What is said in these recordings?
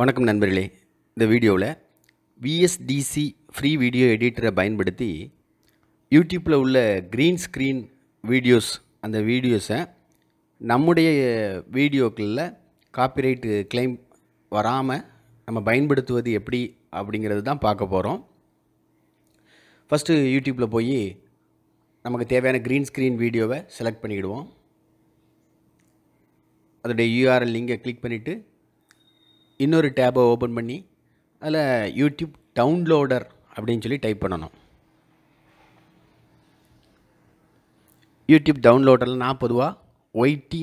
வணக்கம் நண்பர்களே இந்த வீடியோவில் விஎஸ்டிசி ஃப்ரீ வீடியோ எடிட்டரை பயன்படுத்தி யூடியூப்பில் உள்ள க்ரீன் ஸ்க்ரீன் வீடியோஸ் அந்த வீடியோஸை நம்முடைய வீடியோக்களில் காப்பிரைட்டு கிளைம் வராமல் நம்ம பயன்படுத்துவது எப்படி அப்படிங்கிறது தான் பார்க்க போகிறோம் ஃபஸ்ட்டு யூடியூப்பில் போய் நமக்கு தேவையான க்ரீன் ஸ்க்ரீன் வீடியோவை செலக்ட் பண்ணிவிடுவோம் அதோடைய யூஆர்எல் லிங்கை கிளிக் பண்ணிவிட்டு இன்னொரு டேபை ஓப்பன் பண்ணி அதில் யூடியூப் டவுன்லோடர் அப்படின்னு சொல்லி டைப் பண்ணணும் யூடியூப் டவுன்லோடரில் நான் பொதுவாக YT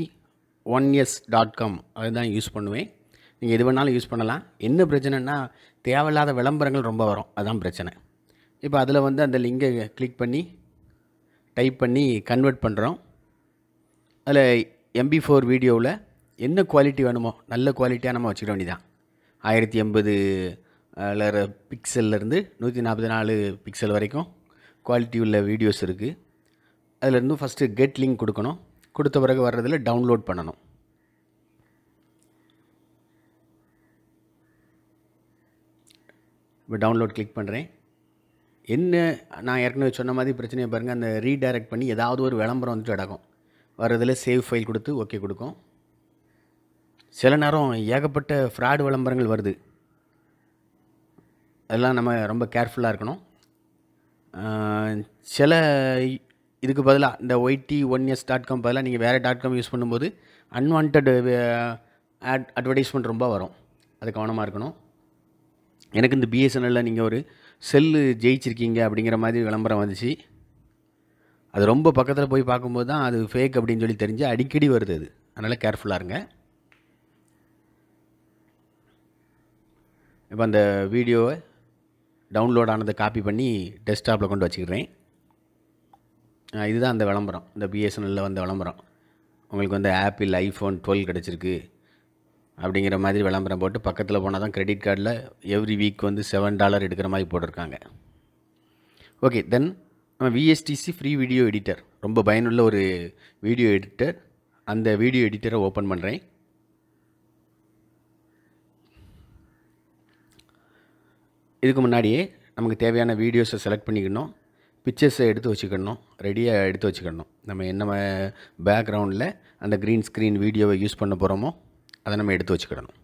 one S dot com அதுதான் யூஸ் பண்ணுவேன் நீங்கள் எது வேணாலும் யூஸ் பண்ணலாம் என்ன பிரச்சனைனா தேவையில்லாத விளம்பரங்கள் ரொம்ப வரும் அதுதான் பிரச்சனை இப்போ அதில் வந்து அந்த லிங்கை கிளிக் பண்ணி டைப் பண்ணி கன்வெர்ட் பண்ணுறோம் அதில் எம்பி ஃபோர் வீடியோவில் என்ன குவாலிட்டி வேணுமோ நல்ல குவாலிட்டியாக நம்ம வச்சுக்க வேண்டியதான் ஆயிரத்தி எண்பது பிக்சல்லேருந்து நூற்றி நாற்பத்தி நாலு பிக்சல் வரைக்கும் குவாலிட்டி உள்ள வீடியோஸ் இருக்குது அதிலேருந்து ஃபஸ்ட்டு கெட் லிங்க் கொடுக்கணும் கொடுத்த பிறகு வர்றதில் டவுன்லோட் பண்ணணும் இப்போ டவுன்லோட் கிளிக் பண்ணுறேன் என்ன நான் ஏற்கனவே சொன்ன மாதிரி பிரச்சனையை பாருங்கள் அந்த ரீடைரக்ட் பண்ணி ஏதாவது ஒரு விளம்பரம் வந்துட்டு அடக்கும் வர்றதில் சேவ் ஃபைல் கொடுத்து ஓகே கொடுக்கும் சில நேரம் ஏகப்பட்ட ஃப்ராடு விளம்பரங்கள் வருது அதெல்லாம் நம்ம ரொம்ப கேர்ஃபுல்லாக இருக்கணும் சில இதுக்கு பதிலாக இந்த YT one S dot com பதிலாக நீங்கள் வேறு டாட் காம் யூஸ் பண்ணும்போது அன்வான்ட் அட் அட்வர்டைஸ்மெண்ட் ரொம்ப வரும் அது கவனமாக இருக்கணும் எனக்கு இந்த பிஎஸ்என்எல்லில் நீங்கள் ஒரு செல்லு ஜெயிச்சிருக்கீங்க அப்படிங்கிற மாதிரி விளம்பரம் வந்துச்சு அது ரொம்ப பக்கத்தில் போய் பார்க்கும்போது தான் அது ஃபேக் அப்படின்னு சொல்லி தெரிஞ்சு அடிக்கடி வருது அது அதனால் கேர்ஃபுல்லாக இருங்க இப்போ அந்த வீடியோவை டவுன்லோட் ஆனதை காப்பி பண்ணி டெஸ்க்டாப்பில் கொண்டு வச்சுக்கிறேன் இதுதான் அந்த விளம்பரம் இந்த பிஎஸ்என்எல்லில் வந்த விளம்பரம் உங்களுக்கு வந்து ஆப்பிள் ஐஃபோன் டுவெல் கிடச்சிருக்கு அப்படிங்கிற மாதிரி விளம்பரம் போட்டு பக்கத்தில் போனால் தான் கிரெடிட் கார்டில் எவ்ரி வீக் வந்து செவன் டாலர் எடுக்கிற மாதிரி போட்டிருக்காங்க okay then VSDC free video editor ரொம்ப பயனுள்ள ஒரு வீடியோ எடிட்டர் அந்த வீடியோ எடிட்டரை ஓப்பன் பண்ணுறேன் இதுக்கு முன்னாடியே நமக்கு தேவையான வீடியோஸை செலக்ட் பண்ணிக்கணும் பிக்சர்ஸை எடுத்து வச்சுக்கணும் ரெடியாக எடுத்து வச்சுக்கணும் நம்ம என்ன பேக்ரவுண்டில் அந்த க்ரீன் ஸ்க்ரீன் வீடியோவை யூஸ் பண்ண போகிறோமோ அதை நம்ம எடுத்து வச்சுக்கிடணும்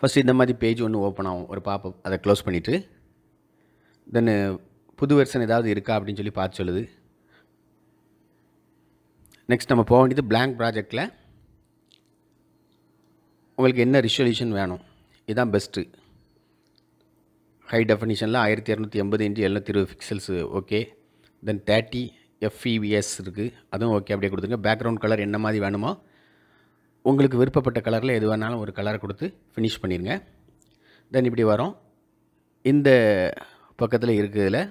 ஃபஸ்ட் இந்த மாதிரி பேஜ் ஒன்று ஓப்பன் ஆகும் ஒரு பாப்பப் அதை க்ளோஸ் பண்ணிவிட்டு தென் புது வெர்ஷன் ஏதாவது இருக்கா அப்படின்னு சொல்லி பார்த்து சொல்லுது நெக்ஸ்ட் நம்ம போக வேண்டியது பிளாங்க் ப்ராஜெக்டில் உங்களுக்கு என்ன ரிசல்யூஷன் வேணும் இதுதான் பெஸ்ட்டு ஹை டெஃபினிஷனில் ஆயிரத்தி இரநூத்தி எண்பது இன்ட்டு எழுநூத்தி இருபது pixels okay then thirty FPS இருக்குது அதுவும் ஓகே அப்படியே கொடுத்துருங்க பேக்ரவுண்ட் கலர் என்ன மாதிரி வேணுமோ உங்களுக்கு விருப்பப்பட்ட கலரில் எது வேணாலும் ஒரு கலரை கொடுத்து ஃபினிஷ் பண்ணிடுங்க தென் இப்படி வரோம் இந்த பக்கத்தில் இருக்கிறதுல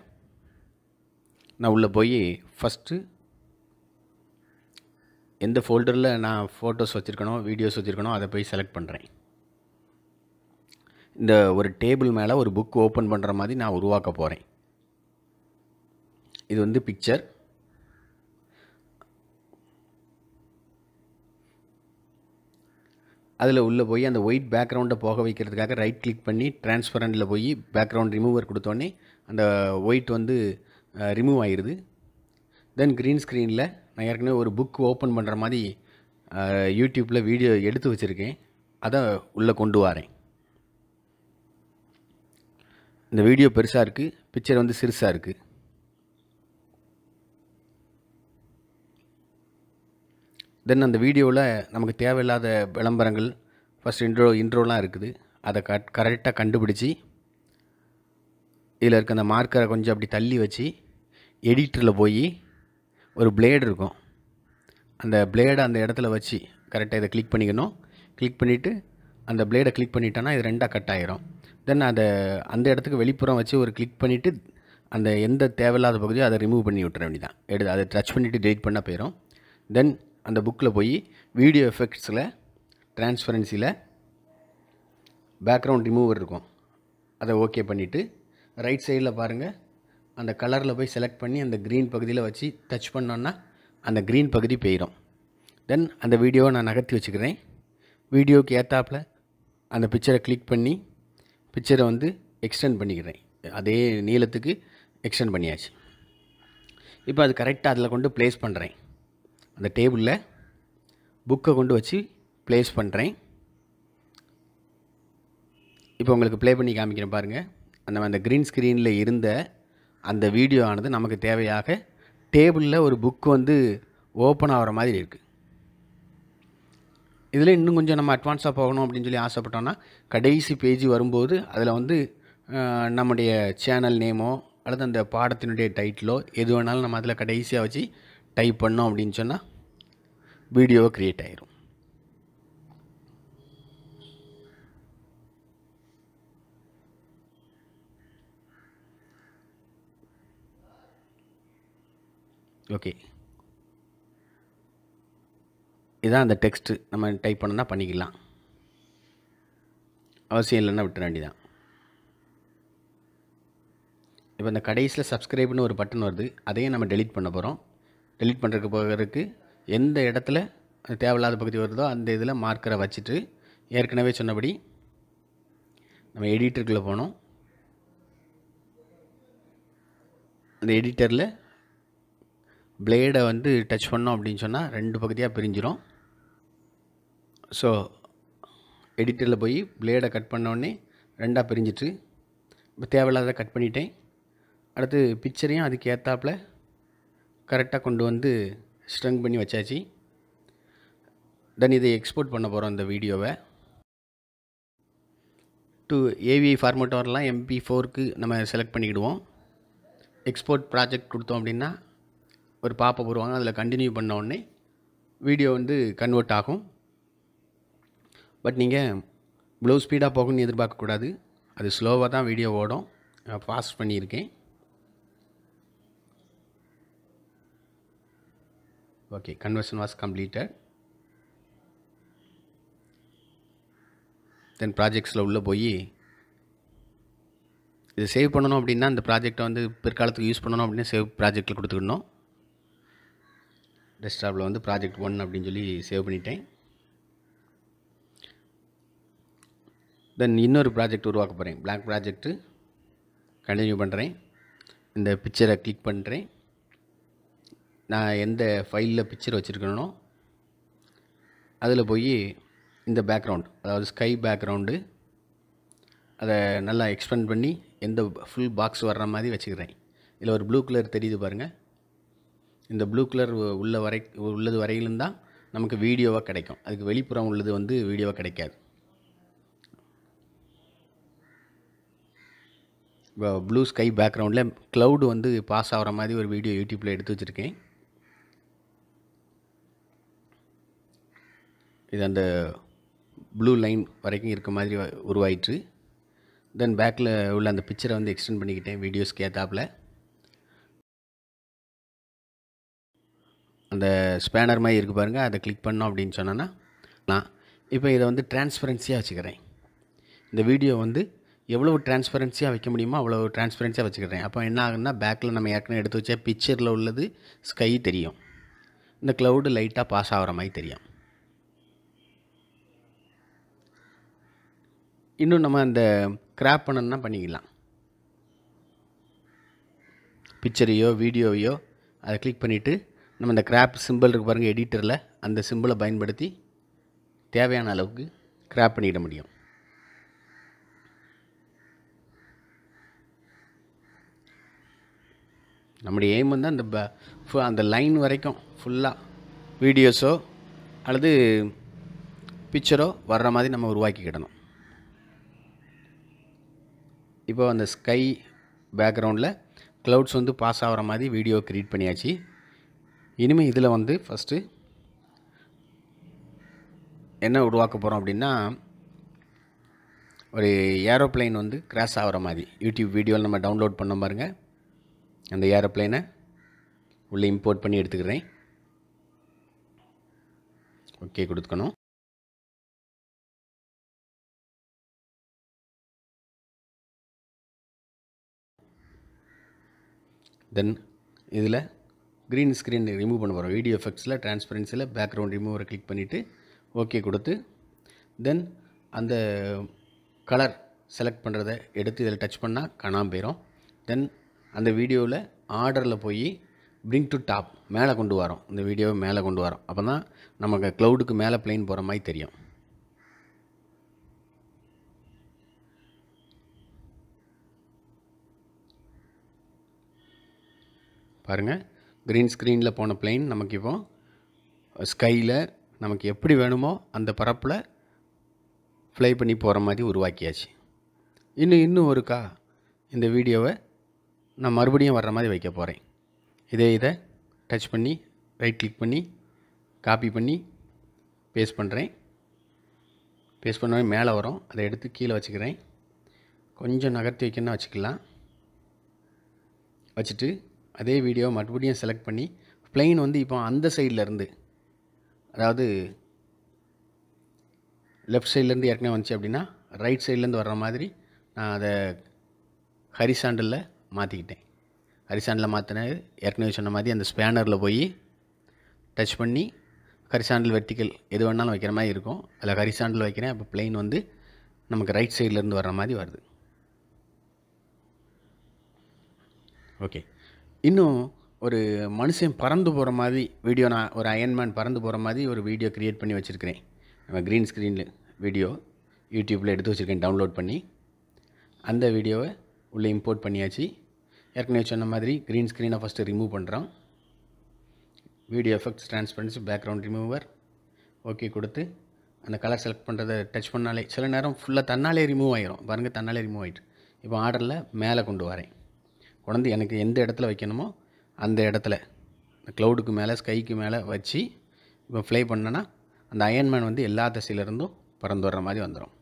நான் உள்ளே போய் ஃபஸ்ட்டு எந்த ஃபோல்டரில் நான் ஃபோட்டோஸ் வச்சுருக்கணும் வீடியோஸ் வச்சுருக்கணும் அதை போய் செலக்ட் பண்ணுறேன் இந்த ஒரு டேபிள் மேலே ஒரு புக் ஓப்பன் பண்ணுற மாதிரி நான் உருவாக்க போகிறேன் இது வந்து பிக்சர் அதில் உள்ளே போய் அந்த ஒயிட் பேக்ரவுண்டை போக வைக்கிறதுக்காக ரைட் கிளிக் பண்ணி டிரான்ஸ்பரண்டில் போய் பேக்ரவுண்ட் ரிமூவர் கொடுத்தோன்னே அந்த ஒயிட் வந்து ரிமூவ் ஆயிடுது தென் க்ரீன் ஸ்க்ரீனில் நான் ஏற்கனவே ஒரு புக் ஓப்பன் பண்ணுற மாதிரி யூடியூப்பில் வீடியோ எடுத்து வச்சுருக்கேன் அதை உள்ளே கொண்டு வரேன் இந்த வீடியோ பெருசாக இருக்குது பிக்சர் வந்து சிறுசாக இருக்குது தென் அந்த வீடியோவில் நமக்கு தேவையில்லாத விளம்பரங்கள் ஃபஸ்ட் இன்ட்ரோ இன்ட்ரோலாம் இருக்குது அதை க கரெக்டாக கண்டுபிடிச்சி இதில் இருக்க அந்த மார்க்கரை கொஞ்சம் அப்படி தள்ளி வச்சு எடிட்டரில் போய் ஒரு பிளேடு இருக்கும் அந்த பிளேடை அந்த இடத்துல வச்சு கரெக்டாக இதை கிளிக் பண்ணிக்கணும் கிளிக் பண்ணிவிட்டு அந்த பிளேடை கிளிக் பண்ணிட்டோன்னா இது ரெண்டாக கட் ஆகிரும் தென் அதை அந்த இடத்துக்கு வெளிப்புறம் வச்சு ஒரு கிளிக் பண்ணிவிட்டு அந்த எந்த தேவையில்லாத பகுதியோ அதை ரிமூவ் பண்ணி விட்டுற வேண்டியதான் எடுத்து அதை டச் பண்ணிவிட்டு டெலிட் பண்ணால் போயிடும் தென் அந்த புக்கில் போய் வீடியோ எஃபெக்ட்ஸில் டிரான்ஸ்பரன்சியில் பேக்ரவுண்ட் ரிமூவர் இருக்கும் அதை ஓகே பண்ணிவிட்டு ரைட் சைடில் பாருங்கள் அந்த கலரில் போய் செலக்ட் பண்ணி அந்த க்ரீன் பகுதியில் வச்சு டச் பண்ணோன்னா அந்த க்ரீன் பகுதி போயிடும் தென் அந்த வீடியோவை நான் நகர்த்தி வச்சுக்கிறேன் வீடியோவுக்கு ஏற்றாப்பில் அந்த பிக்சரை கிளிக் பண்ணி பிக்சரை வந்து எக்ஸ்டெண்ட் பண்ணிக்கிறேன் அதே நீளத்துக்கு எக்ஸ்டெண்ட் பண்ணியாச்சு இப்போ அது கரெக்டாக அதில் கொண்டு ப்ளேஸ் பண்ணுறேன் அந்த டேபிளில் புக்கை கொண்டு வச்சு ப்ளேஸ் பண்ணுறேன் இப்போ உங்களுக்கு ப்ளே பண்ணி காமிக்கிறேன் பாருங்கள் அந்த அந்த க்ரீன் ஸ்க்ரீனில் இருந்த அந்த வீடியோ ஆனது நமக்கு தேவையாக டேபிளில் ஒரு புக் வந்து ஓப்பன் ஆகிற மாதிரி இருக்குது இதில் இன்னும் கொஞ்சம் நம்ம அட்வான்ஸாக போகணும் அப்படின்னு சொல்லி ஆசைப்பட்டோன்னா கடைசி பேஜ் வரும்போது அதில் வந்து நம்முடைய சேனல் நேமோ அல்லது அந்த பாடத்தினுடைய டைட்டிலோ எது வேணாலும் நம்ம அதில் கடைசியாக வச்சு டைப் பண்ணோம் அப்படின்னு சொன்னால் வீடியோவை க்ரியேட் ஆயிரும் ஓகே இதான் அந்த டெக்ஸ்ட்டு நம்ம டைப் பண்ணால் பண்ணிக்கலாம் அவசியம் இல்லைன்னா விட்டுற வேண்டிதான் இப்போ இந்த கடைசியில் சப்ஸ்கிரைப்னு ஒரு பட்டன் வருது அதையும் நம்ம டெலிட் பண்ண போகிறோம் டெலிட் பண்ணுறதுக்கு போகிறதுக்கு எந்த இடத்துல தேவையில்லாத பகுதி வருதோ அந்த இதில் மார்க்கரை வச்சுட்டு ஏற்கனவே சொன்னபடி நம்ம எடிட்டருக்குள்ளே போனோம் அந்த எடிட்டரில் பிளேடை வந்து டச் பண்ணோம் அப்படின்னு சொன்னால் ரெண்டு பகுதியாக பிரிஞ்சிடும் ஸோ எடிட்டரில் போய் பிளேடை கட் பண்ணோடனே ரெண்டாக பிரிஞ்சிட்டு இப்போ தேவையில்லாத கட் பண்ணிட்டேன் அடுத்து பிக்சரையும் அதுக்கு ஏற்றாப்பில் கரெக்டாக கொண்டு வந்து ஸ்ட்ரெங் பண்ணி வச்சாச்சு தென் இதை எக்ஸ்போர்ட் பண்ண போகிறோம் இந்த வீடியோவை டு ஏவிஐ ஃபார்மேட் வரலாம் எம்பி ஃபோருக்கு நம்ம செலக்ட் பண்ணிக்கிடுவோம் எக்ஸ்போர்ட் ப்ராஜெக்ட் கொடுத்தோம் அப்படின்னா ஒரு பாப்பை போடுவாங்க அதில் கண்டினியூ பண்ண உடனே வீடியோ வந்து கன்வெர்ட் ஆகும் பட் நீங்கள் இவ்வளோ ஸ்பீடாக போகணும்னு எதிர்பார்க்கக்கூடாது அது ஸ்லோவாக தான் வீடியோ ஓடும் ஃபாஸ்ட் பண்ணியிருக்கேன் okay conversion was completed then ப்ராஜெக்ட்ஸில் உள்ளே போய் இது சேவ் பண்ணணும் அப்படின்னா அந்த ப்ராஜெக்டை வந்து பிற்காலத்துக்கு யூஸ் பண்ணணும் அப்படின்னா சேவ் ப்ராஜெக்டில் கொடுத்துக்கணும் டெஸ்க்டாப்பில் வந்து ப்ராஜெக்ட் ஒன் அப்படின்னு சொல்லி சேவ் பண்ணிட்டேன் தென் இன்னொரு ப்ராஜெக்ட் உருவாக்க போகிறேன் பிளாக் ப்ராஜெக்ட்டு கண்டினியூ பண்ணுறேன் இந்த பிக்சரை கிளிக் பண்ணுறேன் நான் எந்த ஃபைலில் பிக்சர் வச்சுருக்கணும் அதில் போய் இந்த பேக்ரவுண்ட் அதாவது ஸ்கை பேக்ரவுண்டு அதை நல்லா எக்ஸ்பெண்ட் பண்ணி எந்த ஃபுல் பாக்ஸ் வர்ற மாதிரி வச்சுக்கிறேன் இதில் ஒரு ப்ளூ கலர் தெரியுது பாருங்கள் இந்த ப்ளூ கலர் உள்ள வரை உள்ளது வரையிலும் தான் நமக்கு வீடியோவாக கிடைக்கும் அதுக்கு வெளிப்புறம் உள்ளது வந்து வீடியோவாக கிடைக்காது ப்ளூ ஸ்கை பேக்ரவுண்டில் க்ளவுடு வந்து பாஸ் ஆகிற மாதிரி ஒரு வீடியோ யூடியூப்பில் எடுத்து வச்சுருக்கேன் இது அந்த ப்ளூ லைன் வரைக்கும் இருக்க மாதிரி உருவாயிற்று தென் பேக்கில் உள்ள அந்த பிக்சரை வந்து எக்ஸ்டெண்ட் பண்ணிக்கிட்டேன் வீடியோஸ்க்கு ஏற்றாப்பில் அந்த ஸ்பேனர் மாதிரி இருக்குது பாருங்கள் அதை கிளிக் பண்ணோம் அப்படின்னு சொன்னால் நான் இப்போ இதை வந்து டிரான்ஸ்பரன்சியாக வச்சுக்கிறேன் இந்த வீடியோ வந்து எவ்வளவு டிரான்ஸ்பரன்சியாக வைக்க முடியுமோ அவ்வளோ டிரான்ஸ்பரன்சியாக வச்சுக்கிறேன் அப்போ என்ன ஆகுன்னா பேக்கில் நம்ம ஏற்கனவே எடுத்து வச்சா பிக்சரில் உள்ளது ஸ்கை தெரியும் இந்த க்ளவுடு லைட்டாக பாஸ் ஆகிற மாதிரி தெரியும் இன்னும் நம்ம அந்த கிராப் பண்ணணும்னா பண்ணிக்கலாம் பிக்சரையோ வீடியோவையோ அதை கிளிக் பண்ணிவிட்டு நம்ம இந்த கிராப் சிம்பிள் இருக்கு பாருங்கள் எடிட்டரில் அந்த சிம்பிளை பயன்படுத்தி தேவையான அளவுக்கு கிராப் பண்ணிட முடியும் நம்முடைய எய்ம் வந்து அந்த அந்த லைன் வரைக்கும் ஃபுல்லாக வீடியோஸோ அல்லது பிக்சரோ வர்ற மாதிரி நம்ம உருவாக்கிக்கிடணும் இப்போ அந்த ஸ்கை பேக்ரவுண்டில் க்ளவுட்ஸ் வந்து பாஸ் ஆகிற மாதிரி வீடியோ க்ரியேட் பண்ணியாச்சு இனிமேல் இதில் வந்து ஃபஸ்ட்டு என்ன உருவாக்க போகிறோம் அப்படின்னா ஒரு ஏரோப்ளைன் வந்து கிராஷ் ஆகிற மாதிரி யூடியூப் வீடியோவில் நம்ம டவுன்லோட் பண்ண பாருங்கள் அந்த ஏரோப்ளைனை உள்ளே இம்போர்ட் பண்ணி எடுத்துக்கிறேன் ஓகே கொடுத்துக்கணும் தென் இதில் க்ரீன் ஸ்க்ரீன் ரிமூவ் பண்ண போகிறோம் வீடியோ எஃபெக்ட்ஸில் டிரான்ஸ்பரன்சியில் பேக்ரவுண்ட் ரிமூவரை கிளிக் பண்ணிவிட்டு ஓகே கொடுத்து தென் அந்த கலர் செலக்ட் பண்ணுறத எடுத்து இதில் டச் பண்ணால் காணாமல் போயிடும் தென் அந்த வீடியோவில் ஆர்டரில் போய் பிரிங் டு டாப் மேலே கொண்டு வரோம் இந்த வீடியோவை மேலே கொண்டு வரோம் அப்போ தான் நமக்கு க்ளவுடுக்கு மேலே பிளெயின் போகிற மாதிரி தெரியும் பாருங்கள் க்ரீன் ஸ்க்ரீனில் போன பிளெயின் நமக்கு இப்போ ஸ்கையில் நமக்கு எப்படி வேணுமோ அந்த பரப்பில் ஃப்ளை பண்ணி போகிற மாதிரி உருவாக்கியாச்சு இன்னும் இன்னும் ஒருக்கா இந்த வீடியோவை நான் மறுபடியும் வர்ற மாதிரி வைக்க போகிறேன் இதே இதை டச் பண்ணி ரைட் கிளிக் பண்ணி காப்பி பண்ணி பேஸ்ட் பண்ணுறேன் பேஸ்ட் பண்ணவே மேலே வரும் அதை எடுத்து கீழே வச்சுக்கிறேன் கொஞ்சம் நகர்த்தி வைக்கணும் வச்சுக்கலாம் வச்சுட்டு அதே வீடியோ மறுபடியும் செலக்ட் பண்ணி ப்ளைன் வந்து இப்போ அந்த சைட்லேருந்து அதாவது லெஃப்ட் சைட்லேருந்து ஏற்கனவே வந்துச்சு அப்படின்னா ரைட் சைட்லேருந்து வர்ற மாதிரி நான் அதை ஹரிசாண்டலில் மாற்றிக்கிட்டேன் ஹரிசாண்டில் மாற்றின ஏற்கனவே சொன்ன மாதிரி அந்த ஸ்பேனரில் போய் டச் பண்ணி ஹரிசாண்டில் வெர்டிக்கல் எது வேணாலும் வைக்கிற மாதிரி இருக்கும் அதில் ஹரிசாண்டில் வைக்கிறேன் அப்போ பிளெயின் வந்து நமக்கு ரைட் சைட்லேருந்து வர்ற மாதிரி வருது ஓகே இன்னும் ஒரு மனுஷன் பறந்து போகிற மாதிரி வீடியோ நான் ஒரு அயன்மேன் பறந்து போகிற மாதிரி ஒரு வீடியோ க்ரியேட் பண்ணி வச்சுருக்கிறேன் நம்ம க்ரீன் ஸ்க்ரீனில் வீடியோ யூடியூப்பில் எடுத்து வச்சுருக்கேன் டவுன்லோட் பண்ணி அந்த வீடியோவை உள்ளே இம்போர்ட் பண்ணியாச்சு ஏற்கனவே சொன்ன மாதிரி க்ரீன் ஸ்க்ரீனை ஃபஸ்ட்டு ரிமூவ் பண்ணுறோம் video effects transparency background remover okay கொடுத்து அந்த கலர் செலக்ட் பண்ணுறதை டச் பண்ணாலே சில நேரம் ஃபுல்லாக தன்னாலே ரிமூவ் ஆகிரும் பாருங்கள் தன்னாலே ரிமூவ் ஆகிட்டு இப்போ ஆர்டரில் மேலே கொண்டு வரேன் கொண்டு எனக்கு எந்த இடத்துல வைக்கணுமோ அந்த இடத்துல இந்த க்ளவுடுக்கு மேலே ஸ்கைக்கு மேலே வச்சு இப்போ ஃப்ளை பண்ணேன்னா அந்த அயன்மேன் வந்து எல்லா தசையிலேருந்தும் பறந்து வர்ற மாதிரி வந்துடும்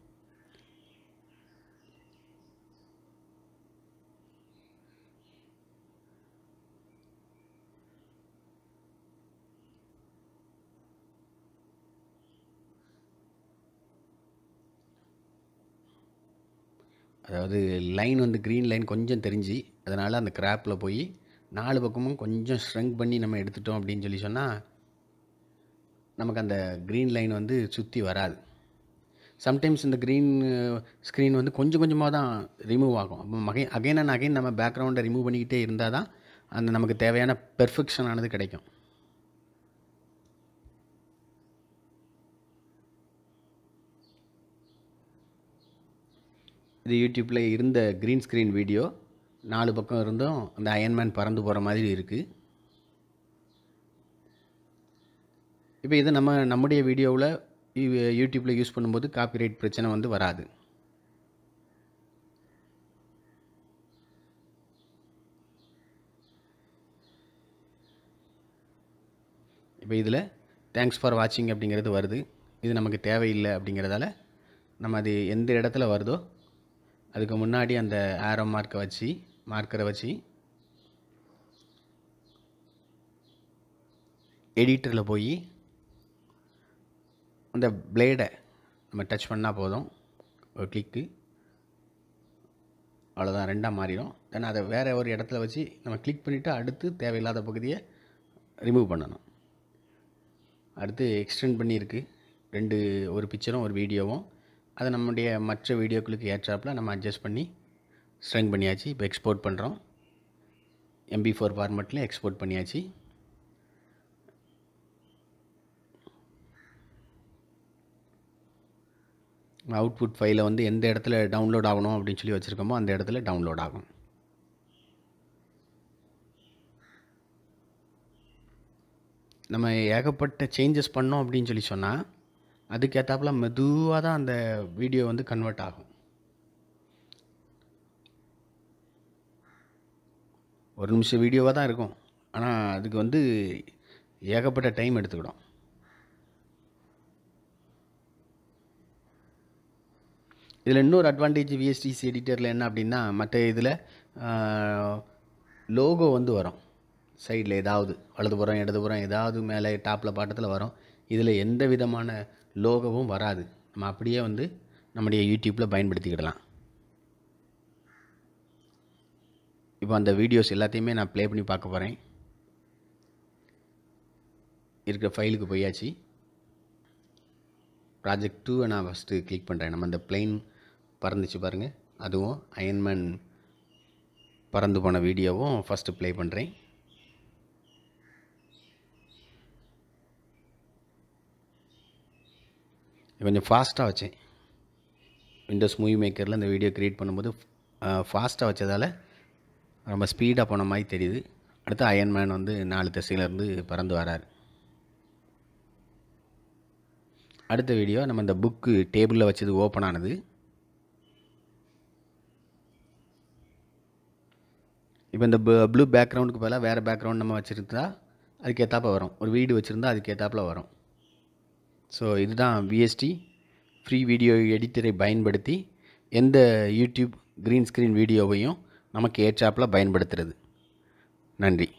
அதாவது லைன் வந்து க்ரீன் லைன் கொஞ்சம் தெரிஞ்சு அதனால் அந்த கிராப்பில் போய் நாலு பக்கமும் கொஞ்சம் ஸ்ட்ரெங்க் பண்ணி நம்ம எடுத்துட்டோம் அப்படின்னு சொல்லி சொன்னால் நமக்கு அந்த க்ரீன் லைன் வந்து சுற்றி வராது சம்டைம்ஸ் இந்த க்ரீன் ஸ்க்ரீன் வந்து கொஞ்சம் கொஞ்சமாக தான் ரிமூவ் ஆகும் அப்போ மகை அகைன் அண்ட் அகைன் நம்ம பேக்ரவுண்டை ரிமூவ் பண்ணிக்கிட்டே இருந்தால் தான் அந்த நமக்கு தேவையான பெர்ஃபெக்ஷன் ஆனது கிடைக்கும் இது யூடியூப்பில் இருந்த க்ரீன் ஸ்க்ரீன் வீடியோ நாலு பக்கம் இருந்தும் அந்த அயன்மேன் பறந்து போகிற மாதிரி இருக்குது இப்போ இது நம்ம நம்முடைய வீடியோவில் யூடியூப்பில் யூஸ் பண்ணும்போது காப்பிரைட் பிரச்சனை வந்து வராது இப்போ இதில் தேங்க்ஸ் ஃபார் வாட்சிங் அப்படிங்கிறது வருது இது நமக்கு தேவையில்லை அப்படிங்கிறதால நம்ம அது எந்த இடத்துல வருதோ அதுக்கு முன்னாடி அந்த ஆரோ மார்க்கை வச்சு மார்க்கரை வச்சு எடிட்டரில் போய் அந்த பிளேடை நம்ம டச் பண்ணால் போதும் ஒரு கிளிக்கு அவ்வளோதான் ரெண்டாக மாறிடும் தென் அதை வேறு ஒரு இடத்துல வச்சு நம்ம கிளிக் பண்ணிவிட்டு அடுத்து தேவையில்லாத பகுதியை ரிமூவ் பண்ணணும் அடுத்து எக்ஸ்டெண்ட் பண்ணியிருக்கு ரெண்டு ஒரு பிக்சரும் ஒரு வீடியோவும் அதை நம்முடைய மற்ற வீடியோக்களுக்கு ஏற்றாப்பில் நம்ம அட்ஜஸ்ட் பண்ணி ஸ்ட்ரெங் பண்ணியாச்சு இப்போ எக்ஸ்போர்ட் பண்ணுறோம் எம்பி ஃபோர் ஃபார்மெட்டில் எக்ஸ்போர்ட் பண்ணியாச்சு அவுட்புட் ஃபைலில் வந்து எந்த இடத்துல டவுன்லோட் ஆகணும் அப்படின்னு சொல்லி வச்சுருக்கோமோ அந்த இடத்துல டவுன்லோட் ஆகும் நம்ம ஏகப்பட்ட சேஞ்சஸ் பண்ணோம் அப்படின்னு சொல்லி சொன்னால் அதுக்கேற்றாப்புல மெதுவாக தான் அந்த வீடியோ வந்து கன்வெர்ட் ஆகும் ஒரு நிமிஷம் வீடியோவாக தான் இருக்கும் ஆனால் அதுக்கு வந்து ஏகப்பட்ட டைம் எடுத்துக்கிடும் இதில் இன்னொரு அட்வான்டேஜ் விஎஸ்டிசி எடிட்டரில் என்ன அப்படின்னா மற்ற இதில் லோகோ வந்து வரும் சைடில் ஏதாவது வலதுபுறம் இடதுபுறம் ஏதாவது மேலே டாப்பில் பாட்டத்தில் வரும் இதில் எந்த விதமான லோகோவும் வராது நம்ம அப்படியே வந்து நம்முடைய யூடியூப்பில் பயன்படுத்திக்கிடலாம் இப்போ அந்த வீடியோஸ் எல்லாத்தையுமே நான் ப்ளே பண்ணி பார்க்க போகிறேன் இருக்கிற ஃபைலுக்கு போயாச்சு ப்ராஜெக்ட் டூவை நான் ஃபஸ்ட்டு கிளிக் பண்ணுறேன் நம்ம அந்த பிளெயின் பறந்துச்சு பாருங்கள் அதுவும் அயன்மேன் பறந்து போன வீடியோவும் ஃபஸ்ட்டு ப்ளே பண்ணுறேன் கொஞ்சம் ஃபாஸ்ட்டாக வச்சேன் விண்டோஸ் மூவி மேக்கரில் இந்த வீடியோ க்ரியேட் பண்ணும்போது ஃபாஸ்ட்டாக வச்சதால் ரொம்ப ஸ்பீடாக போன மாதிரி தெரியுது அடுத்து அயன்மேன் வந்து நாலு திசையிலேருந்து பறந்து வரார் அடுத்த வீடியோ நம்ம இந்த புக்கு டேபிளில் வச்சது ஓப்பன் ஆனது இப்போ இந்த ப்ளூ பேக்ரவுண்டுக்கு பதிலாக வேறு பேக்ரவுண்ட் நம்ம வச்சுருந்தா அதுக்கேற்றாப்ப வரும் ஒரு வீடு வச்சுருந்தா அதுக்கேற்றாப்பில் வரும் ஸோ இதுதான் விஎஸ்டி ஃப்ரீ வீடியோ எடிட்டரை பயன்படுத்தி எந்த யூடியூப் க்ரீன் ஸ்க்ரீன் வீடியோவையும் நமக்கு ஏற்றாப்பில் பயன்படுத்துகிறது நன்றி